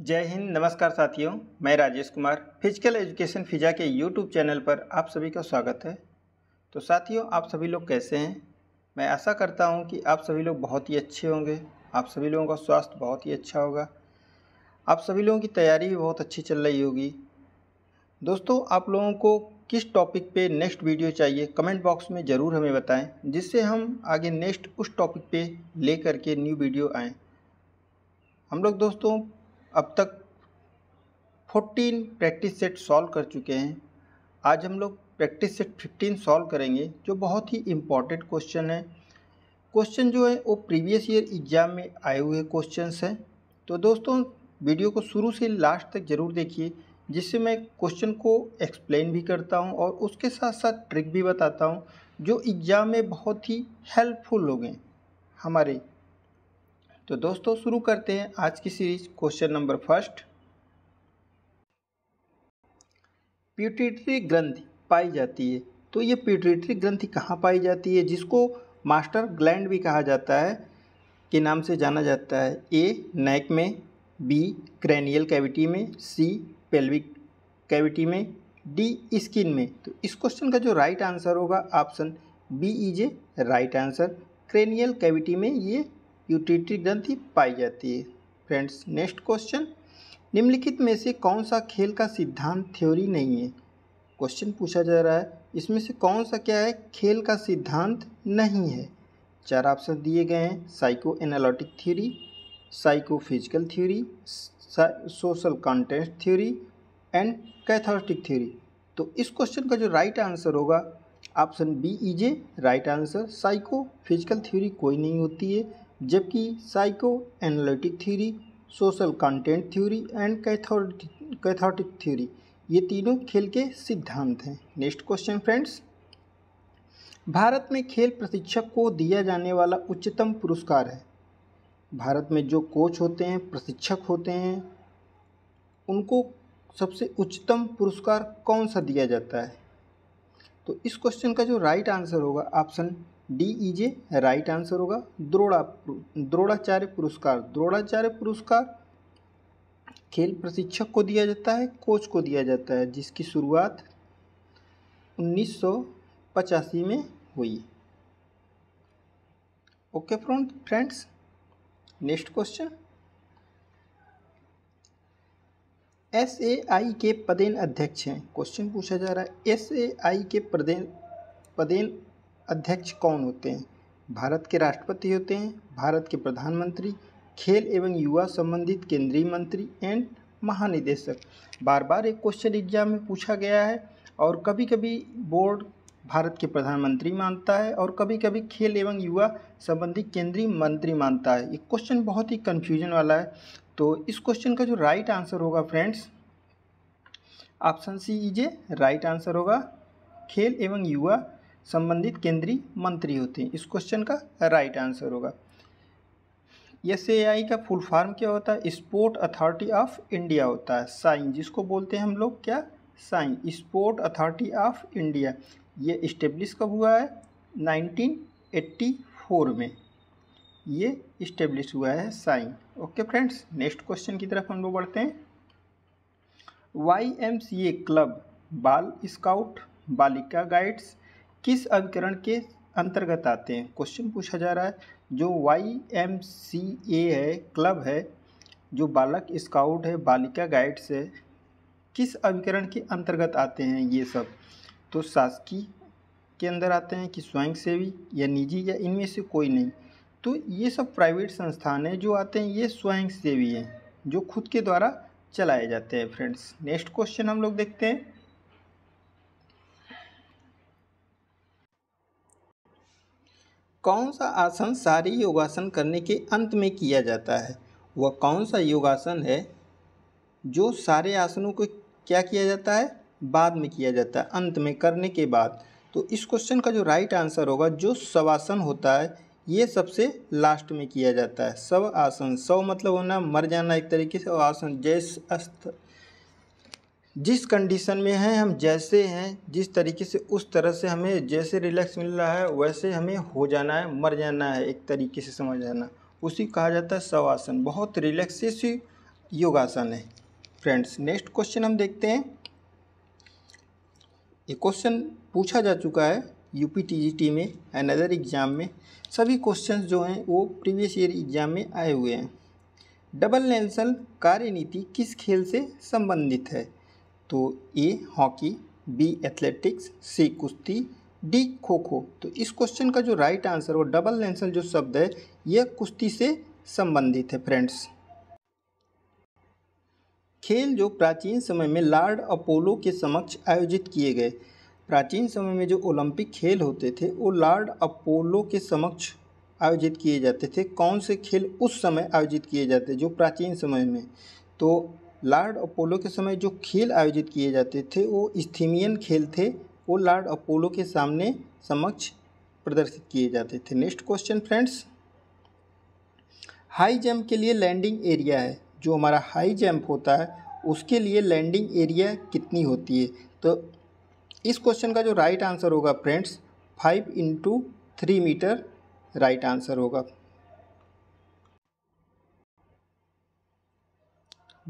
जय हिंद नमस्कार साथियों मैं राजेश कुमार फिजिकल एजुकेशन फिजा के यूट्यूब चैनल पर आप सभी का स्वागत है तो साथियों आप सभी लोग कैसे हैं मैं आशा करता हूं कि आप सभी लोग बहुत ही अच्छे होंगे आप सभी लोगों का स्वास्थ्य बहुत ही अच्छा होगा आप सभी लोगों की तैयारी भी बहुत अच्छी चल रही होगी दोस्तों आप लोगों को किस टॉपिक पे नेक्स्ट वीडियो चाहिए कमेंट बॉक्स में ज़रूर हमें बताएं जिससे हम आगे नेक्स्ट उस टॉपिक पे ले करके न्यू वीडियो आएँ हम लोग दोस्तों अब तक 14 प्रैक्टिस सेट सॉल्व कर चुके हैं आज हम लोग प्रैक्टिस सेट 15 सॉल्व करेंगे जो बहुत ही इम्पॉर्टेंट क्वेश्चन है क्वेश्चन जो है वो प्रीवियस ईयर एग्ज़ाम में आए हुए क्वेश्चन हैं तो दोस्तों वीडियो को शुरू से लास्ट तक ज़रूर देखिए जिससे मैं क्वेश्चन को एक्सप्लेन भी करता हूँ और उसके साथ साथ ट्रिक भी बताता हूँ जो एग्ज़ाम में बहुत ही हेल्पफुल हो गए हमारे तो दोस्तों शुरू करते हैं आज की series question number first pituitary ग्रंथि पाई जाती है तो ये प्यूटिटरी ग्रंथि कहाँ पाई जाती है जिसको मास्टर ग्लैंड भी कहा जाता है के नाम से जाना जाता है ए नेक में बी क्रैनियल कैविटी में सी पेल्विक कैविटी में डी स्किन में तो इस क्वेश्चन का जो राइट आंसर होगा option B is a right answer cranial cavity में ये यूटिलिटी ग्रंथि पाई जाती है फ्रेंड्स नेक्स्ट क्वेश्चन निम्नलिखित में से कौन सा खेल का सिद्धांत थ्योरी नहीं है क्वेश्चन पूछा जा रहा है इसमें से कौन सा क्या है खेल का सिद्धांत नहीं है चार ऑप्शन दिए गए हैं psycho analytic theory psycho physical theory social contest theory and cathartic theory तो इस क्वेश्चन का जो राइट आंसर होगा option B is a right answer psycho physical theory कोई नहीं होती है जबकि psycho analytic theory social content theory and cathartic cathartic theory ये तीनों खेल के सिद्धांत हैं नेक्स्ट क्वेश्चन फ्रेंड्स भारत में खेल प्रशिक्षक को दिया जाने वाला उच्चतम पुरस्कार है भारत में जो कोच होते हैं प्रशिक्षक होते हैं उनको सबसे उच्चतम पुरस्कार कौन सा दिया जाता है तो इस क्वेश्चन का जो राइट आंसर होगा ऑप्शन डी ई जे राइट आंसर होगा द्रोड़ा द्रोड़ाचार्य पुरस्कार द्रोड़ाचार्य पुरस्कार खेल प्रशिक्षक को दिया जाता है कोच को दिया जाता है जिसकी शुरुआत उन्नीस में हुई okay friend friends next question S A I के पदेन अध्यक्ष हैं क्वेश्चन पूछा जा रहा है एस ए आई के पदेन पदेन अध्यक्ष कौन होते हैं भारत के राष्ट्रपति होते हैं भारत के प्रधानमंत्री खेल एवं युवा संबंधित केंद्रीय मंत्री एंड महानिदेशक बार बार एक क्वेश्चन एग्जाम में पूछा गया है और कभी कभी बोर्ड भारत के प्रधानमंत्री मानता है और कभी कभी खेल एवं युवा संबंधी केंद्रीय मंत्री मानता है ये क्वेश्चन बहुत ही कन्फ्यूजन वाला है तो इस क्वेश्चन का जो राइट आंसर होगा friends option C is a right answer होगा खेल एवं युवा संबंधित केंद्रीय मंत्री होते हैं इस क्वेश्चन का राइट आंसर होगा एस का फुल फॉर्म क्या होता है स्पोर्ट अथॉरिटी ऑफ इंडिया होता है साइन जिसको बोलते हैं हम लोग क्या SAI sport authority of India ये इस्टेब्लिश कब हुआ है 1984 में ये इस्टेब्लिश हुआ है SAI okay friends next question की तरफ हम लोग बढ़ते हैं Y M C A club बाल स्काउट बालिका गाइड्स किस अभिकरण के अंतर्गत आते हैं क्वेश्चन पूछा जा रहा है जो वाई एम सी ए है क्लब है जो बालक स्काउट है बालिका गाइड्स है किस अभिकरण के अंतर्गत आते हैं ये सब तो शासकीय के अंदर आते हैं कि स्वयंसेवी या निजी या इनमें से कोई नहीं तो ये सब प्राइवेट संस्थान हैं जो आते हैं ये स्वयंसेवी हैं जो खुद के द्वारा चलाए जाते हैं फ्रेंड्स नेक्स्ट क्वेश्चन हम लोग देखते हैं कौन सा आसन सारे योगासन करने के अंत में किया जाता है वह कौन सा योगासन है जो सारे आसनों को क्या किया जाता है बाद में किया जाता है अंत में करने के बाद तो इस क्वेश्चन का जो राइट आंसर होगा जो शवासन होता है ये सबसे लास्ट में किया जाता है सव आसन सव मतलब होना मर जाना एक तरीके से आसन जय अस्थ जिस कंडीशन में हैं हम जैसे हैं जिस तरीके से उस तरह से हमें जैसे रिलैक्स मिल रहा है वैसे हमें हो जाना है मर जाना है एक तरीके से समझ जाना उसी कहा जाता है शवासन बहुत रिलैक्सेस योगासन है फ्रेंड्स नेक्स्ट क्वेश्चन हम देखते हैं ये क्वेश्चन पूछा जा चुका है यू पी में एंड अदर एग्ज़ाम में सभी क्वेश्चन जो हैं वो प्रीवियस ईयर एग्ज़ाम में आए हुए हैं डबल नेंसल कार्यनीति किस खेल से संबंधित है तो A hockey B athletics C कुश्ती डी खो खो तो इस क्वेश्चन का जो राइट आंसर वो डबल लेंसल जो शब्द है यह कुश्ती से संबंधित है फ्रेंड्स खेल जो प्राचीन समय में लॉर्ड अपोलो के समक्ष आयोजित किए गए प्राचीन समय में जो ओलंपिक खेल होते थे वो लॉर्ड अपोलो के समक्ष आयोजित किए जाते थे कौन से खेल उस समय आयोजित किए जाते जो प्राचीन समय में तो लॉर्ड अपोलो के समय जो खेल आयोजित किए जाते थे वो स्थीमियन खेल थे वो लॉर्ड अपोलो के सामने समक्ष प्रदर्शित किए जाते थे next question friends high jump के लिए लैंडिंग एरिया है जो हमारा हाई जंप होता है उसके लिए लैंडिंग एरिया कितनी होती है तो इस क्वेश्चन का जो राइट आंसर होगा friends five into three metre right answer होगा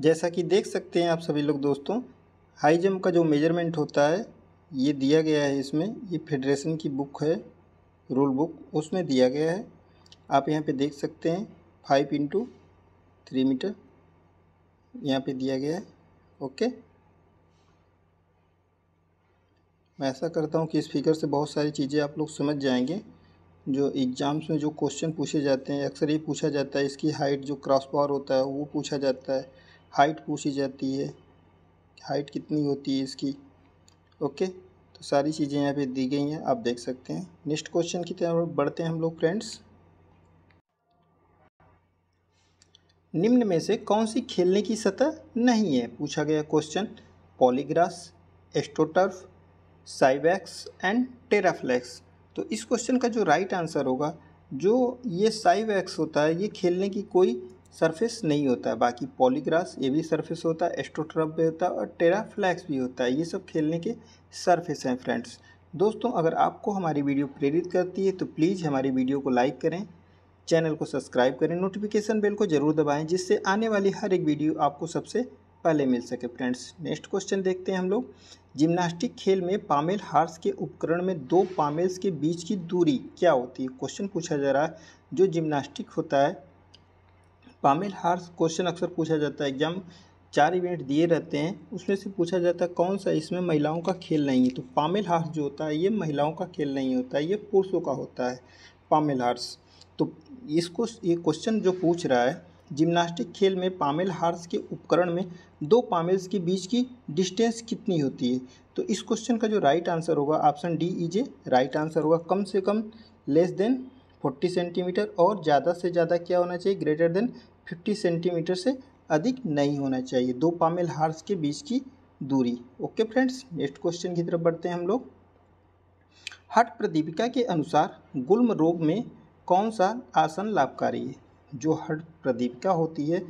जैसा कि देख सकते हैं आप सभी लोग दोस्तों हाई जंप का जो मेजरमेंट होता है ये दिया गया है इसमें ये फेडरेशन की बुक है रूल बुक उसमें दिया गया है आप यहाँ पे देख सकते हैं फाइव इंटू थ्री मीटर यहाँ पे दिया गया है ओके मैं ऐसा करता हूँ कि इस फिगर से बहुत सारी चीज़ें आप लोग समझ जाएंगे जो एग्ज़ाम्स में जो क्वेश्चन पूछे जाते हैं अक्सर ये पूछा जाता है इसकी हाइट जो क्रॉस पावर होता है वो पूछा जाता है हाइट पूछी जाती है हाइट कितनी होती है इसकी ओके तो सारी चीज़ें यहाँ पे दी गई हैं आप देख सकते हैं नेक्स्ट क्वेश्चन की तरफ बढ़ते हैं हम लोग फ्रेंड्स निम्न में से कौन सी खेलने की सतह नहीं है पूछा गया question Polygrass AstroTurf Cybex and Teraflex तो इस क्वेश्चन का जो राइट आंसर होगा जो ये साइवैक्स होता है ये खेलने की कोई सरफेस नहीं होता है बाकी पॉलीग्रास ये भी सरफेस होता है एस्ट्रोट्रप भी होता है और टेराफ्लैक्स भी होता है ये सब खेलने के सरफेस हैं फ्रेंड्स दोस्तों अगर आपको हमारी वीडियो प्रेरित करती है तो प्लीज़ हमारी वीडियो को लाइक करें चैनल को सब्सक्राइब करें नोटिफिकेशन बेल को ज़रूर दबाएं जिससे आने वाली हर एक वीडियो आपको सबसे पहले मिल सके फ्रेंड्स नेक्स्ट क्वेश्चन देखते हैं हम लोग जिम्नास्टिक खेल में पामेल हार्स के उपकरण में दो पामेल्स के बीच की दूरी क्या होती है क्वेश्चन पूछा जा रहा है जो जिम्नास्टिक होता है पामेल हार्स क्वेश्चन अक्सर पूछा जाता है एग्जाम चार इवेंट दिए रहते हैं उसमें से पूछा जाता है कौन सा इसमें महिलाओं का खेल नहीं है तो पामेल हार्स जो होता है ये महिलाओं का खेल नहीं होता है ये पुरुषों का होता है पामेल हार्स तो इसको ये क्वेश्चन जो पूछ रहा है जिम्नास्टिक खेल में पामेल हार्स के उपकरण में दो पामेल्स के बीच की डिस्टेंस कितनी होती है तो इस क्वेश्चन का जो राइट आंसर होगा option D is right answer होगा कम से कम लेस देन फोर्टी सेंटीमीटर और ज़्यादा से ज़्यादा क्या होना चाहिए ग्रेटर देन 50 सेंटीमीटर से अधिक नहीं होना चाहिए दो पामेल हार्स के बीच की दूरी ओके फ्रेंड्स नेक्स्ट क्वेश्चन की तरफ बढ़ते हैं हम लोग हट प्रदीपिका के अनुसार गुल्म रोग में कौन सा आसन लाभकारी है जो हट प्रदीपिका होती है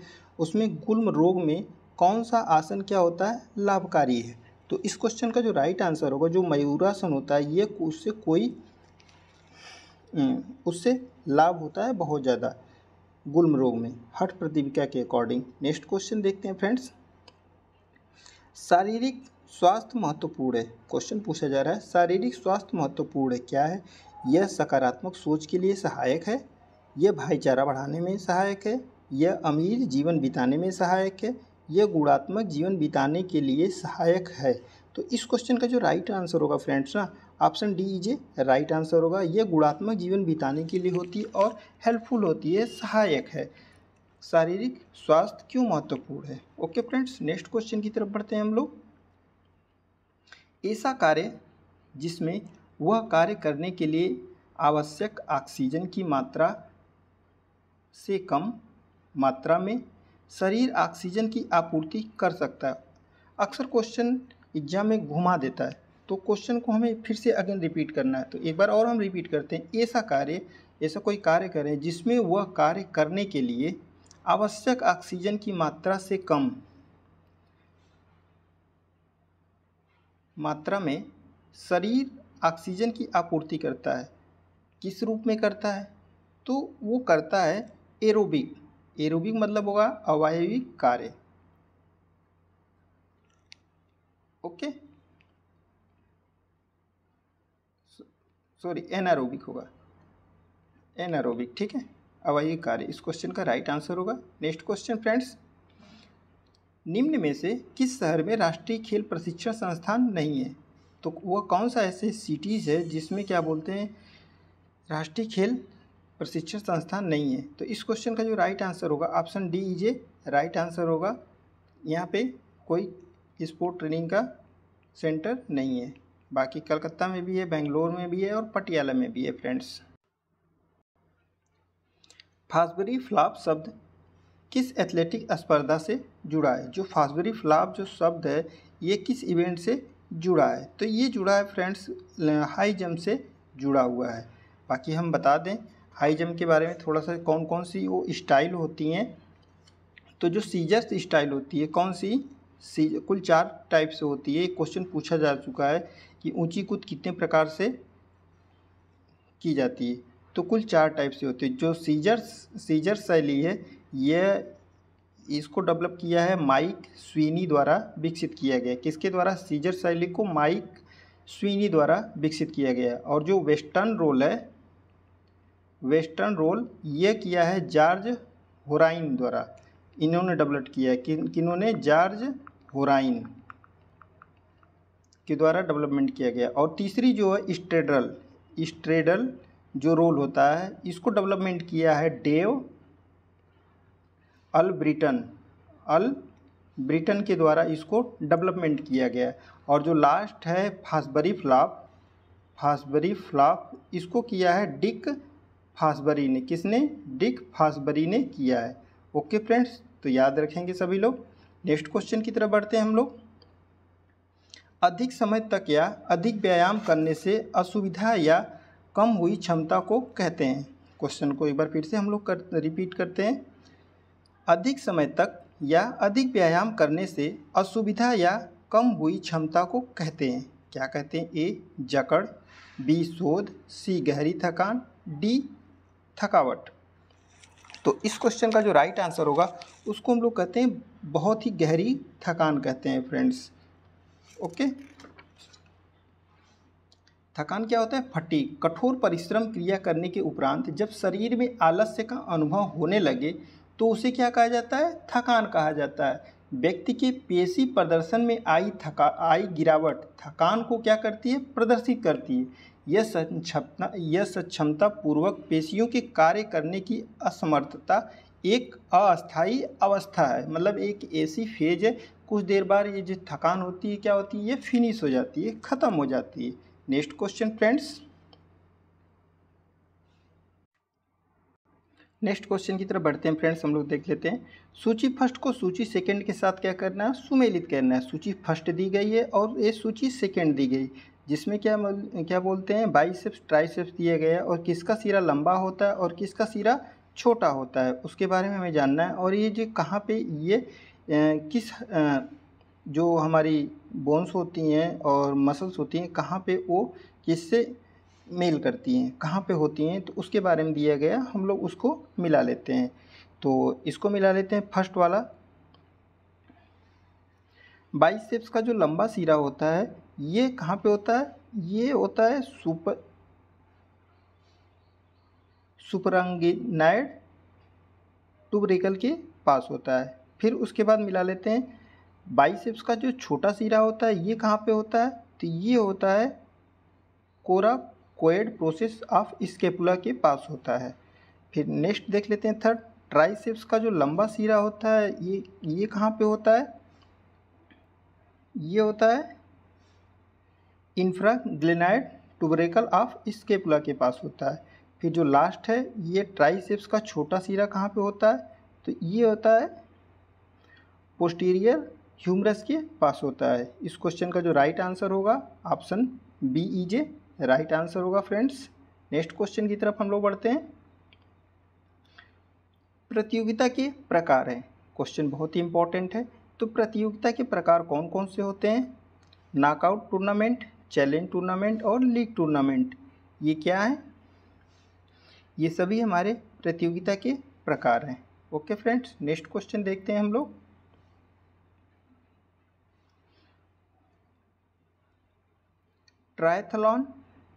उसमें गुल्म रोग में कौन सा आसन क्या होता है लाभकारी है तो इस क्वेश्चन का जो राइट आंसर होगा जो मयूरासन होता है ये उससे कोई हम्म, उससे लाभ होता है बहुत ज़्यादा गुल्म रोग में हट प्रतियोगिता के अकॉर्डिंग नेक्स्ट क्वेश्चन देखते हैं फ्रेंड्स शारीरिक स्वास्थ्य महत्वपूर्ण है क्वेश्चन पूछा जा रहा है शारीरिक स्वास्थ्य महत्वपूर्ण है क्या है यह सकारात्मक सोच के लिए सहायक है यह भाईचारा बढ़ाने में सहायक है यह अमीर जीवन बिताने में सहायक है यह गुणात्मक जीवन बिताने के लिए सहायक है तो इस क्वेश्चन का जो राइट आंसर होगा फ्रेंड्स ना option D is a right answer होगा ये गुणात्मक जीवन बिताने के लिए होती है और हेल्पफुल होती है सहायक है शारीरिक स्वास्थ्य क्यों महत्वपूर्ण है ओके फ्रेंड्स नेक्स्ट क्वेश्चन की तरफ बढ़ते हैं हम लोग ऐसा कार्य जिसमें वह कार्य करने के लिए आवश्यक ऑक्सीजन की मात्रा से कम मात्रा में शरीर ऑक्सीजन की आपूर्ति कर सकता है अक्सर क्वेश्चन एग्जाम में घुमा देता है तो क्वेश्चन को हमें फिर से अगेन रिपीट करना है तो एक बार और हम रिपीट करते हैं ऐसा कार्य ऐसा कोई कार्य करें जिसमें वह कार्य करने के लिए आवश्यक ऑक्सीजन की मात्रा से कम मात्रा में शरीर ऑक्सीजन की आपूर्ति करता है किस रूप में करता है तो वो करता है एरोबिक एरोबिक मतलब होगा अवायविक कार्य ओके सॉरी एनारोबिक होगा एनारोबिक ठीक है अब आइए कार्य इस क्वेश्चन का राइट आंसर होगा नेक्स्ट क्वेश्चन फ्रेंड्स निम्न में से किस शहर में राष्ट्रीय खेल प्रशिक्षण संस्थान नहीं है तो वह कौन सा ऐसे सिटीज़ है जिसमें क्या बोलते हैं राष्ट्रीय खेल प्रशिक्षण संस्थान नहीं है तो इस क्वेश्चन का जो राइट आंसर होगा option D is a right answer होगा यहाँ पे कोई स्पोर्ट ट्रेनिंग का सेंटर नहीं है बाकी कलकत्ता में भी है बेंगलोर में भी है और पटियाला में भी है फ्रेंड्स फास्बरी फ्लाप शब्द किस एथलेटिक स्पर्धा से जुड़ा है जो फास्बरी फ्लाप जो शब्द है ये किस इवेंट से जुड़ा है तो ये जुड़ा है फ्रेंड्स हाई जंप से जुड़ा हुआ है बाकी हम बता दें हाई जंप के बारे में थोड़ा सा कौन कौन सी वो स्टाइल होती हैं तो जो सीजस्ट स्टाइल होती है कौन सी सी कुल चार टाइप से होती है क्वेश्चन पूछा जा चुका है कि ऊंची कूद कितने प्रकार से की जाती है तो कुल चार टाइप से होती है जो सीजर सीजर शैली है यह इसको डेवलप किया है माइक स्वीनी द्वारा विकसित किया गया किसके द्वारा सीजर शैली को माइक स्वीनी द्वारा विकसित किया गया और जो वेस्टर्न रोल है वेस्टर्न रोल ये किया है जॉर्ज होराइन द्वारा इन्होंने डेवलप किया है कि किन्होंने जॉर्ज होराइन के द्वारा डेवलपमेंट किया गया और तीसरी जो है स्ट्रेडल स्ट्रेडल जो रोल होता है इसको डेवलपमेंट किया है Dave Albritton Albritton के द्वारा इसको डेवलपमेंट किया गया और जो लास्ट है फास्बरी फ्लाप फास्बरी फ्लाप इसको किया है डिक फास्बरी ने किसने डिक फास्बरी ने किया है ओके फ्रेंड्स तो याद रखेंगे सभी लोग नेक्स्ट क्वेश्चन की तरफ बढ़ते हैं हम लोग अधिक समय तक या अधिक व्यायाम करने से असुविधा या कम हुई क्षमता को कहते हैं क्वेश्चन को एक बार फिर से हम लोग कर रिपीट करते हैं अधिक समय तक या अधिक व्यायाम करने से असुविधा या कम हुई क्षमता को कहते हैं क्या कहते हैं ए जकड़ बी शोध सी गहरी थकान डी थकावट तो इस क्वेश्चन का जो राइट आंसर होगा उसको हम लोग कहते हैं बहुत ही गहरी थकान कहते हैं फ्रेंड्स ओके थकान क्या होता है फटी कठोर परिश्रम क्रिया करने के उपरांत जब शरीर में आलस्य का अनुभव होने लगे तो उसे क्या कहा जाता है थकान कहा जाता है व्यक्ति के पेशी प्रदर्शन में आई थका आई गिरावट थकान को क्या करती है प्रदर्शित करती है यह सक्षमता यह सक्षमता पूर्वक पेशियों के कार्य करने की असमर्थता एक अस्थाई अवस्था है मतलब एक ऐसी फेज है कुछ देर बाद ये जो थकान होती है क्या होती है ये फिनिश हो जाती है ख़त्म हो जाती है next question friends next question की तरफ बढ़ते हैं फ्रेंड्स हम लोग देख लेते हैं सूची फर्स्ट को सूची सेकंड के साथ क्या करना है सुमेलित करना है सूची फर्स्ट दी गई है और ये सूची सेकंड दी गई जिसमें क्या क्या बोलते हैं बाइसेप्स ट्राइसेप्स दिया गया है और किसका सिरा लंबा होता है और किसका सिरा छोटा होता है उसके बारे में हमें जानना है और ये जो कहाँ पे ये किस जो हमारी बोन्स होती हैं और मसल्स होती हैं कहाँ पे वो किससे मेल करती हैं कहाँ पे होती हैं तो उसके बारे में दिया गया हम लोग उसको मिला लेते हैं तो इसको मिला लेते हैं फर्स्ट वाला बाइसेप्स का जो लंबा सिरा होता है ये कहाँ पे होता है ये होता है सुपर सुपरंगनाइड टूब्रिकल के पास होता है फिर उसके बाद मिला लेते हैं बाइसेप्स का जो छोटा सिरा होता है ये कहाँ पे होता है तो ये होता है coracoid process of scapula के पास होता है फिर नेक्स्ट देख लेते हैं थर्ड ट्राइसेप्स का जो लंबा सिरा होता है ये ये कहाँ पे होता है ये होता है infra glenoid tubercle of scapula के पास होता है फिर जो लास्ट है ये ट्राइसेप्स का छोटा सीरा कहाँ पे होता है तो ये होता है पोस्टीरियर ह्यूमरस के पास होता है इस क्वेश्चन का जो राइट आंसर होगा option B is J right answer होगा फ्रेंड्स नेक्स्ट क्वेश्चन की तरफ हम लोग बढ़ते हैं प्रतियोगिता के प्रकार हैं क्वेश्चन बहुत ही इंपॉर्टेंट है तो प्रतियोगिता के प्रकार कौन कौन से होते हैं नाकआउट टूर्नामेंट चैलेंज टूर्नामेंट और लीग टूर्नामेंट ये क्या है ये सभी हमारे प्रतियोगिता के प्रकार हैं ओके फ्रेंड्स नेक्स्ट क्वेश्चन देखते हैं हम लोग ट्रायथलॉन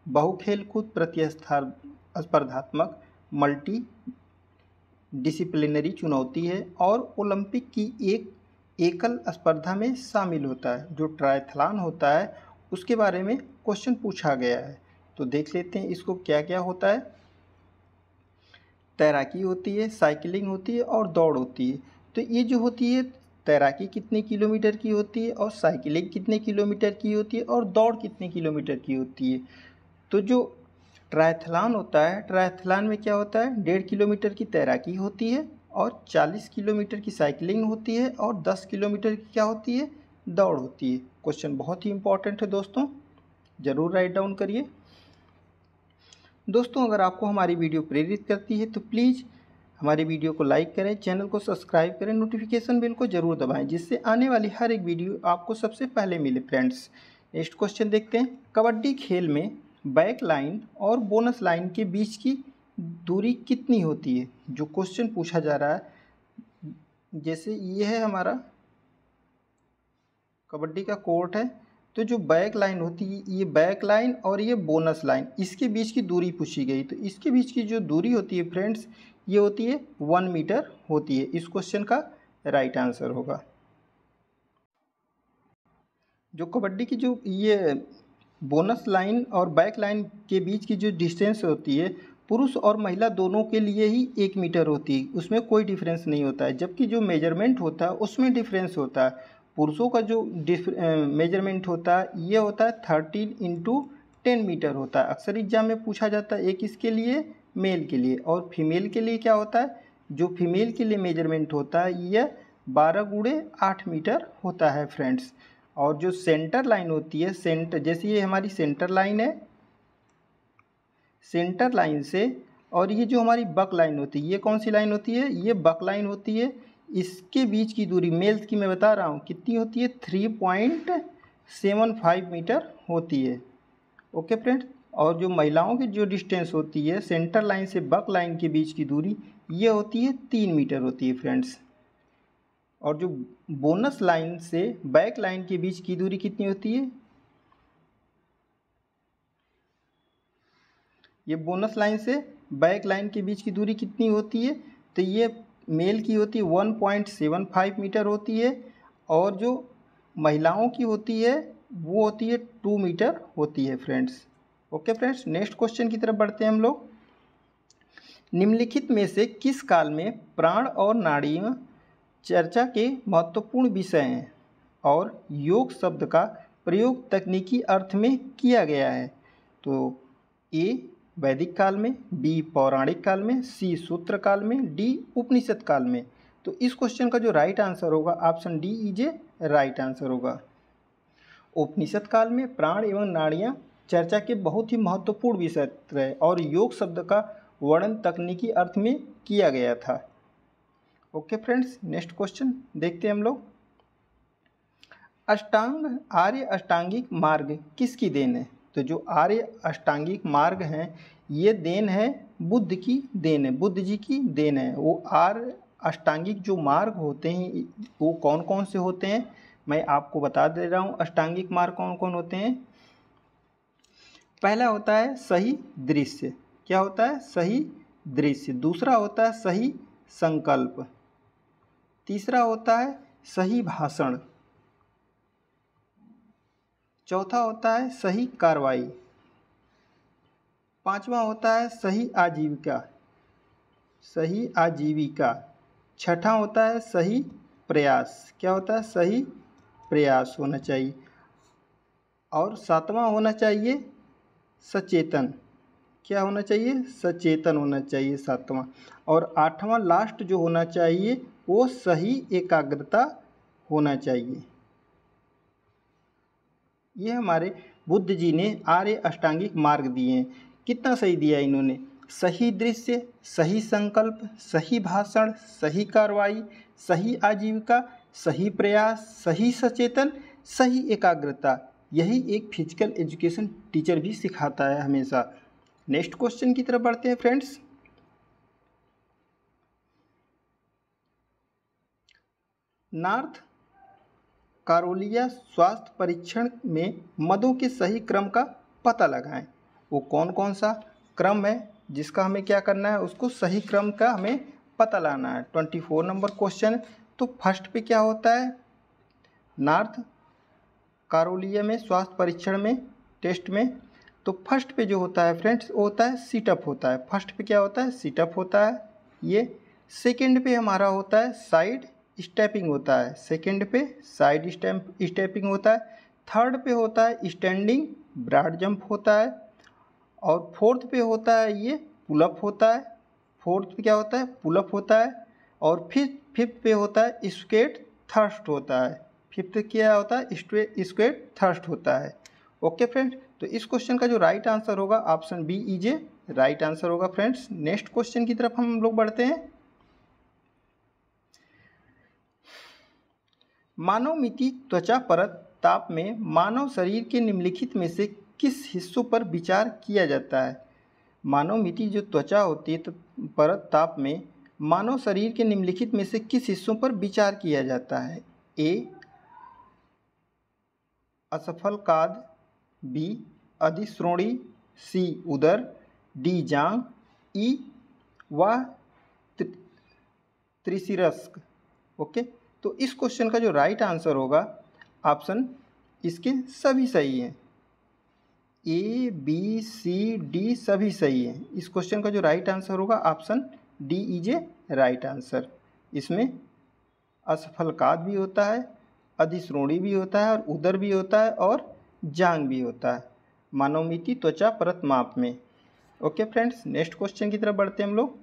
बहु बहुखेलकूद प्रतिस्पर्धात्मक मल्टी डिसिप्लिनरी चुनौती है और ओलंपिक की एक एकल स्पर्धा में शामिल होता है जो ट्रायथलान होता है उसके बारे में क्वेश्चन पूछा गया है तो देख लेते हैं इसको क्या क्या होता है तैराकी होती है साइकिलिंग होती है और दौड़ होती है तो ये जो होती है तैराकी कितने किलोमीटर की होती है और साइकिलिंग कितने किलोमीटर की होती है और दौड़ कितने किलोमीटर की होती है तो जो ट्रायथलान होता है ट्रायथलान में क्या होता है डेढ़ किलोमीटर की तैराकी होती है और 40 किलोमीटर की साइकिलिंग होती है और 10 किलोमीटर की क्या होती है दौड़ होती है क्वेश्चन बहुत ही इंपॉर्टेंट है दोस्तों ज़रूर राइट डाउन करिए दोस्तों अगर आपको हमारी वीडियो प्रेरित करती है तो प्लीज़ हमारी वीडियो को लाइक करें चैनल को सब्सक्राइब करें नोटिफिकेशन बिल को ज़रूर दबाएं जिससे आने वाली हर एक वीडियो आपको सबसे पहले मिले फ्रेंड्स नेक्स्ट क्वेश्चन देखते हैं कबड्डी खेल में बैक लाइन और बोनस लाइन के बीच की दूरी कितनी होती है जो क्वेश्चन पूछा जा रहा है जैसे ये है हमारा कबड्डी का कोर्ट है तो जो बैक लाइन होती है ये बैक लाइन और ये बोनस लाइन इसके बीच की दूरी पूछी गई तो इसके बीच की जो दूरी होती है फ्रेंड्स ये होती है वन मीटर होती है इस क्वेश्चन का राइट आंसर होगा जो कबड्डी की जो ये बोनस लाइन और बैक लाइन के बीच की जो डिस्टेंस होती है पुरुष और महिला दोनों के लिए ही एक मीटर होती है उसमें कोई डिफरेंस नहीं होता है जबकि जो मेजरमेंट होता है उसमें डिफरेंस होता है पुरुषों का जो मेजरमेंट होता है ये होता है थर्टीन इंटू टेन मीटर होता है अक्सर एग्जाम में पूछा जाता है एक इसके लिए मेल के लिए और फीमेल के लिए क्या होता है जो फीमेल के लिए मेजरमेंट होता है यह बारह गुड़े आठ मीटर होता है फ्रेंड्स और जो सेंटर लाइन होती है सेंटर जैसे ये हमारी सेंटर लाइन है सेंटर लाइन से और ये जो हमारी बक लाइन होती है ये कौन सी लाइन होती है ये बक लाइन होती है इसके बीच की दूरी मेल्स की मैं बता रहा हूँ कितनी होती है three point seven five metre होती है ओके फ्रेंड्स और जो महिलाओं की जो डिस्टेंस होती है सेंटर लाइन से बक लाइन के बीच की दूरी ये होती है तीन मीटर होती है फ्रेंड्स और जो बोनस लाइन से बैक लाइन के बीच की दूरी कितनी होती है ये बोनस लाइन से बैक लाइन के बीच की दूरी कितनी होती है तो ये मेल की होती है one point seven five metre होती है और जो महिलाओं की होती है वो होती है टू मीटर होती है friends okay friends next question की तरफ बढ़ते हैं हम लोग निम्नलिखित में से किस काल में प्राण और नाड़ी चर्चा के महत्वपूर्ण विषय हैं और योग शब्द का प्रयोग तकनीकी अर्थ में किया गया है तो ए वैदिक काल में बी पौराणिक काल में सी सूत्र काल में डी उपनिषद काल में तो इस क्वेश्चन का जो राइट आंसर होगा option D is a right answer होगा उपनिषद काल में प्राण एवं नाड़ियाँ चर्चा के बहुत ही महत्वपूर्ण विषय रहे और योग शब्द का वर्णन तकनीकी अर्थ में किया गया था ओके फ्रेंड्स नेक्स्ट क्वेश्चन देखते हैं हम लोग अष्टांग आर्य अष्टांगिक मार्ग किसकी देन है तो जो आर्य अष्टांगिक मार्ग हैं ये देन है बुद्ध की देन है बुद्ध जी की देन है वो आर्य अष्टांगिक जो मार्ग होते हैं वो कौन कौन से होते हैं मैं आपको बता दे रहा हूँ अष्टांगिक मार्ग कौन कौन होते हैं पहला होता है सही दृश्य क्या होता है सही दृश्य दूसरा होता है सही संकल्प तीसरा होता है सही भाषण चौथा होता है सही कार्रवाई पांचवा होता है सही आजीविका सही आजीविका छठा होता है सही प्रयास क्या होता है सही प्रयास होना चाहिए और सातवां होना चाहिए सचेतन क्या होना चाहिए सचेतन होना चाहिए सातवां और आठवां लास्ट जो होना चाहिए वो सही एकाग्रता होना चाहिए ये हमारे बुद्ध जी ने आर्य अष्टांगिक मार्ग दिए हैं कितना सही दिया इन्होंने सही दृश्य सही संकल्प सही भाषण सही कार्रवाई सही आजीविका सही प्रयास सही सचेतन सही एकाग्रता यही एक फिजिकल एजुकेशन टीचर भी सिखाता है हमेशा नेक्स्ट क्वेश्चन की तरफ बढ़ते हैं फ्रेंड्स नॉर्थ कारोलिया स्वास्थ्य परीक्षण में मदों के सही क्रम का पता लगाएं वो कौन कौन सा क्रम है जिसका हमें क्या करना है उसको सही क्रम का हमें पता लाना है ट्वेंटी फोर नंबर क्वेश्चन तो फर्स्ट पे क्या होता है नॉर्थ कारोलिया में स्वास्थ्य परीक्षण में टेस्ट में तो फर्स्ट पे जो होता है फ्रेंड्स वो होता है सीटअप होता है फर्स्ट पे क्या होता है सीटअप होता है ये सेकेंड पे हमारा होता है साइड स्टैपिंग होता है सेकेंड पे साइड स्टैम्प स्टैपिंग होता है थर्ड पे होता है स्टैंडिंग ब्राड जंप होता है और फोर्थ पे होता है ये पुलअप होता है फोर्थ पे क्या होता है पुलअप होता है और फिफ्थ फिफ्थ पे होता है स्क्वेट थर्स्ट होता है फिफ्थ क्या होता है स्क्वेट थर्स्ट होता है ओके फ्रेंड्स तो इस क्वेश्चन का जो राइट आंसर होगा option B a right answer होगा फ्रेंड्स नेक्स्ट क्वेश्चन की तरफ हम लोग बढ़ते हैं मानव मिति त्वचा परत ताप में मानव शरीर के निम्नलिखित में से किस हिस्सों पर विचार किया जाता है मानव मिति जो त्वचा होती है तो परत ताप में मानव शरीर के निम्नलिखित में से किस हिस्सों पर विचार किया जाता है ए असफल काद बी अधिश्रोणी सी उदर डी जांग ई व त्रिशिरस्क ओके तो इस क्वेश्चन का जो राइट आंसर होगा ऑप्शन इसके सभी सही हैं ए बी सी डी सभी सही हैं इस क्वेश्चन का जो राइट आंसर होगा option D is a right answer इसमें असफल काद भी होता है अधिश्रोणी भी होता है और उदर भी होता है और जांग भी होता है मानवमिति त्वचा परत माप में ओके फ्रेंड्स नेक्स्ट क्वेश्चन की तरफ बढ़ते हैं हम लोग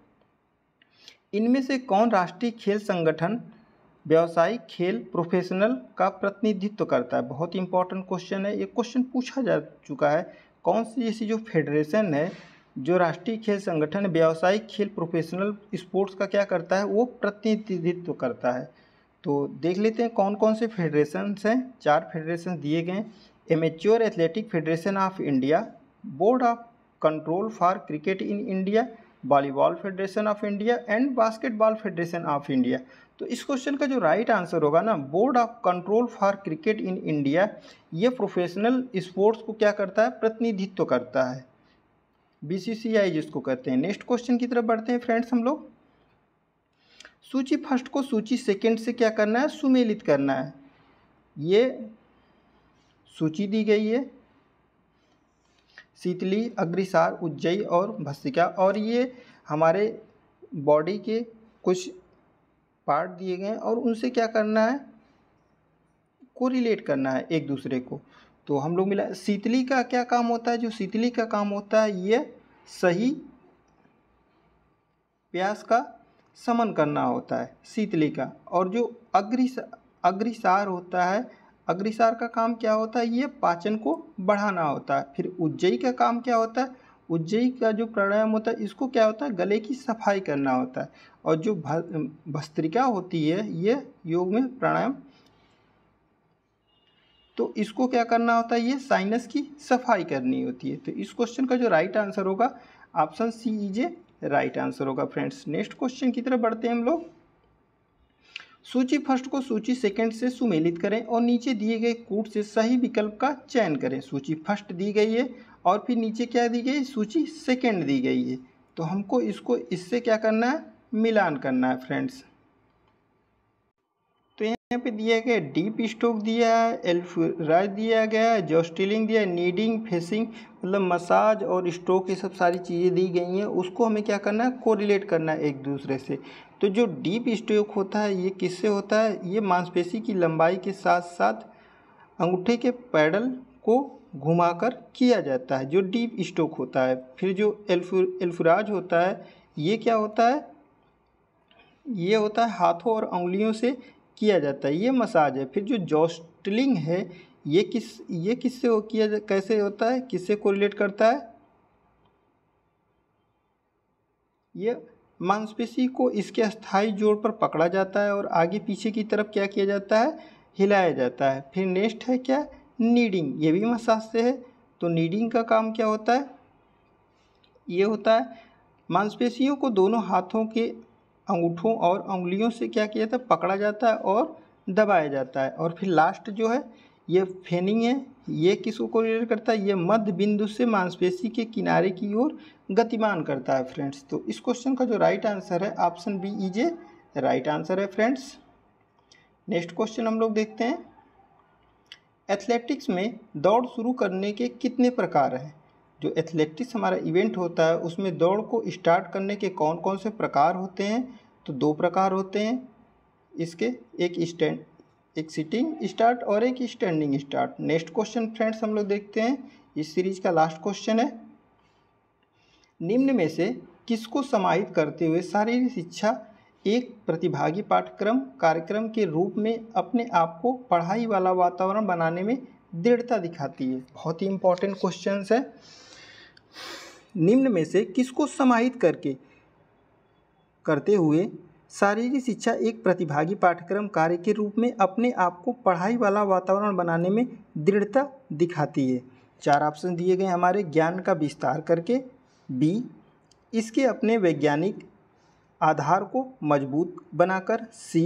इनमें से कौन राष्ट्रीय खेल संगठन व्यावसायिक खेल प्रोफेशनल का प्रतिनिधित्व करता है बहुत इंपॉर्टेंट क्वेश्चन है ये क्वेश्चन पूछा जा चुका है कौन सी ऐसी जो फेडरेशन है जो राष्ट्रीय खेल संगठन व्यावसायिक खेल प्रोफेशनल स्पोर्ट्स का क्या करता है वो प्रतिनिधित्व करता है तो देख लेते हैं कौन कौन से फेडरेशंस हैं चार फेडरेशन दिए गए amateur athletic federation of India board of control for cricket in India volleyball federation of India and basketball federation of India तो इस क्वेश्चन का जो राइट आंसर होगा ना board of control for cricket in India ये professional sports को क्या करता है प्रतिनिधित्व करता है बीसीसीआई जिसको कहते हैं नेक्स्ट क्वेश्चन की तरफ बढ़ते हैं फ्रेंड्स हम लोग सूची फर्स्ट को सूची सेकेंड से क्या करना है सुमेलित करना है ये सूची दी गई है शीतली अग्रिसार उज्जयी और भस्तिका और ये हमारे बॉडी के कुछ पार्ट दिए गए हैं और उनसे क्या करना है को रिलेट करना है एक दूसरे को तो हम लोग मिला शीतली का क्या काम होता है जो शीतली का काम होता है ये सही प्यास का समन करना होता है शीतली का और जो अग्रिस अग्रिसार होता है अग्रिसार का काम क्या होता है ये पाचन को बढ़ाना होता है फिर उज्जयी का काम क्या होता है उज्जयी का जो प्राणायाम होता है इसको क्या होता है गले की सफाई करना होता है और जो भस्त्रिका होती है ये योग में प्राणायाम तो इसको क्या करना होता है ये साइनस की सफाई करनी होती है तो इस क्वेश्चन का जो राइट आंसर होगा option C is a right answer होगा फ्रेंड्स नेक्स्ट क्वेश्चन की तरफ बढ़ते हैं हम लोग सूची फर्स्ट को सूची सेकंड से सुमेलित करें और नीचे दिए गए कूट से सही विकल्प का चयन करें सूची फर्स्ट दी गई है और फिर नीचे क्या दी गई सूची सेकंड दी गई है तो हमको इसको इससे क्या करना है मिलान करना है फ्रेंड्स तो यहाँ पे दिया गया डीप स्ट्रोक दिया है एल्फराज दिया गया है जोस्टिलिंग दिया है नीडिंग फेसिंग मतलब मसाज और स्ट्रोक ये सब सारी चीज़ें दी गई हैं उसको हमें क्या करना है कोरिलेट करना है एक दूसरे से तो जो डीप स्ट्रोक होता है ये किससे होता है ये मांसपेशी की लंबाई के साथ साथ अंगूठे के पैडल को घुमाकर किया जाता है जो डीप स्ट्रोक होता है फिर जो एल्फु एल्फुराज होता है ये क्या होता है ये होता है हाथों और उंगलियों से किया जाता है ये मसाज है फिर जो जॉस्टलिंग है ये किस ये किससे हो किया जा, कैसे होता है किससे कोरिलेट करता है ये मांसपेशी को इसके स्थायी जोड़ पर पकड़ा जाता है और आगे पीछे की तरफ क्या किया जाता है हिलाया जाता है फिर नेक्स्ट है क्या नीडिंग ये भी मसाज से है तो नीडिंग का काम क्या होता है ये होता है मांसपेशियों को दोनों हाथों के अंगूठों और उंगलियों से क्या किया जाता है पकड़ा जाता है और दबाया जाता है और फिर लास्ट जो है ये फेनिंग है ये किसको कोरिलेट करता है ये मध्य बिंदु से मांसपेशी के किनारे की ओर गतिमान करता है फ्रेंड्स तो इस क्वेश्चन का जो राइट आंसर है option B is a right answer है फ्रेंड्स नेक्स्ट क्वेश्चन हम लोग देखते हैं एथलेटिक्स में दौड़ शुरू करने के कितने प्रकार हैं जो एथलेटिक्स हमारा इवेंट होता है उसमें दौड़ को स्टार्ट करने के कौन कौन से प्रकार होते हैं तो दो प्रकार होते हैं इसके एक स्टैंड एक सिटिंग स्टार्ट और एक standing start next question friends हम लोग देखते हैं इस सीरीज का लास्ट क्वेश्चन है निम्न में से किसको समाहित करते हुए शारीरिक शिक्षा एक प्रतिभागी पाठ्यक्रम कार्यक्रम के रूप में अपने आप को पढ़ाई वाला वातावरण बनाने में दृढ़ता दिखाती है बहुत ही इंपॉर्टेंट क्वेश्चन है निम्न में से किसको समाहित करके करते हुए शारीरिक शिक्षा एक प्रतिभागी पाठ्यक्रम कार्य के रूप में अपने आप को पढ़ाई वाला वातावरण बनाने में दृढ़ता दिखाती है चार ऑप्शन दिए गए हमारे ज्ञान का विस्तार करके बी इसके अपने वैज्ञानिक आधार को मजबूत बनाकर सी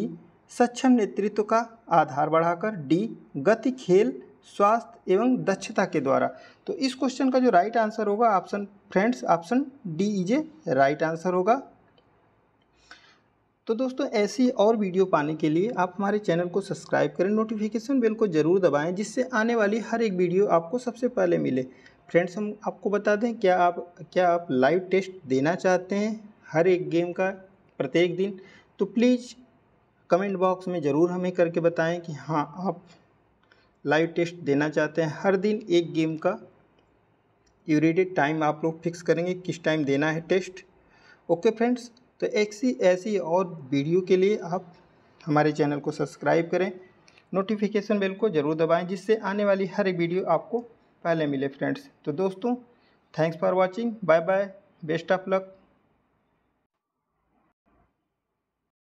सक्षम नेतृत्व का आधार बढ़ाकर डी गति खेल स्वास्थ्य एवं दक्षता के द्वारा तो इस क्वेश्चन का जो राइट आंसर होगा option friends option D is a right answer होगा तो दोस्तों ऐसी और वीडियो पाने के लिए आप हमारे चैनल को सब्सक्राइब करें नोटिफिकेशन बेल को ज़रूर दबाएं जिससे आने वाली हर एक वीडियो आपको सबसे पहले मिले फ्रेंड्स हम आपको बता दें क्या आप क्या आप लाइव टेस्ट देना चाहते हैं हर एक गेम का प्रत्येक दिन तो प्लीज़ कमेंट बॉक्स में ज़रूर हमें करके बताएँ कि हाँ आप लाइव टेस्ट देना चाहते हैं हर दिन एक गेम का यूरेटेड टाइम आप लोग फिक्स करेंगे किस टाइम देना है टेस्ट ओके फ्रेंड्स तो ऐसी ऐसी और वीडियो के लिए आप हमारे चैनल को सब्सक्राइब करें नोटिफिकेशन बेल को ज़रूर दबाएं जिससे आने वाली हर वीडियो आपको पहले मिले फ्रेंड्स तो दोस्तों thanks for watching bye bye best of luck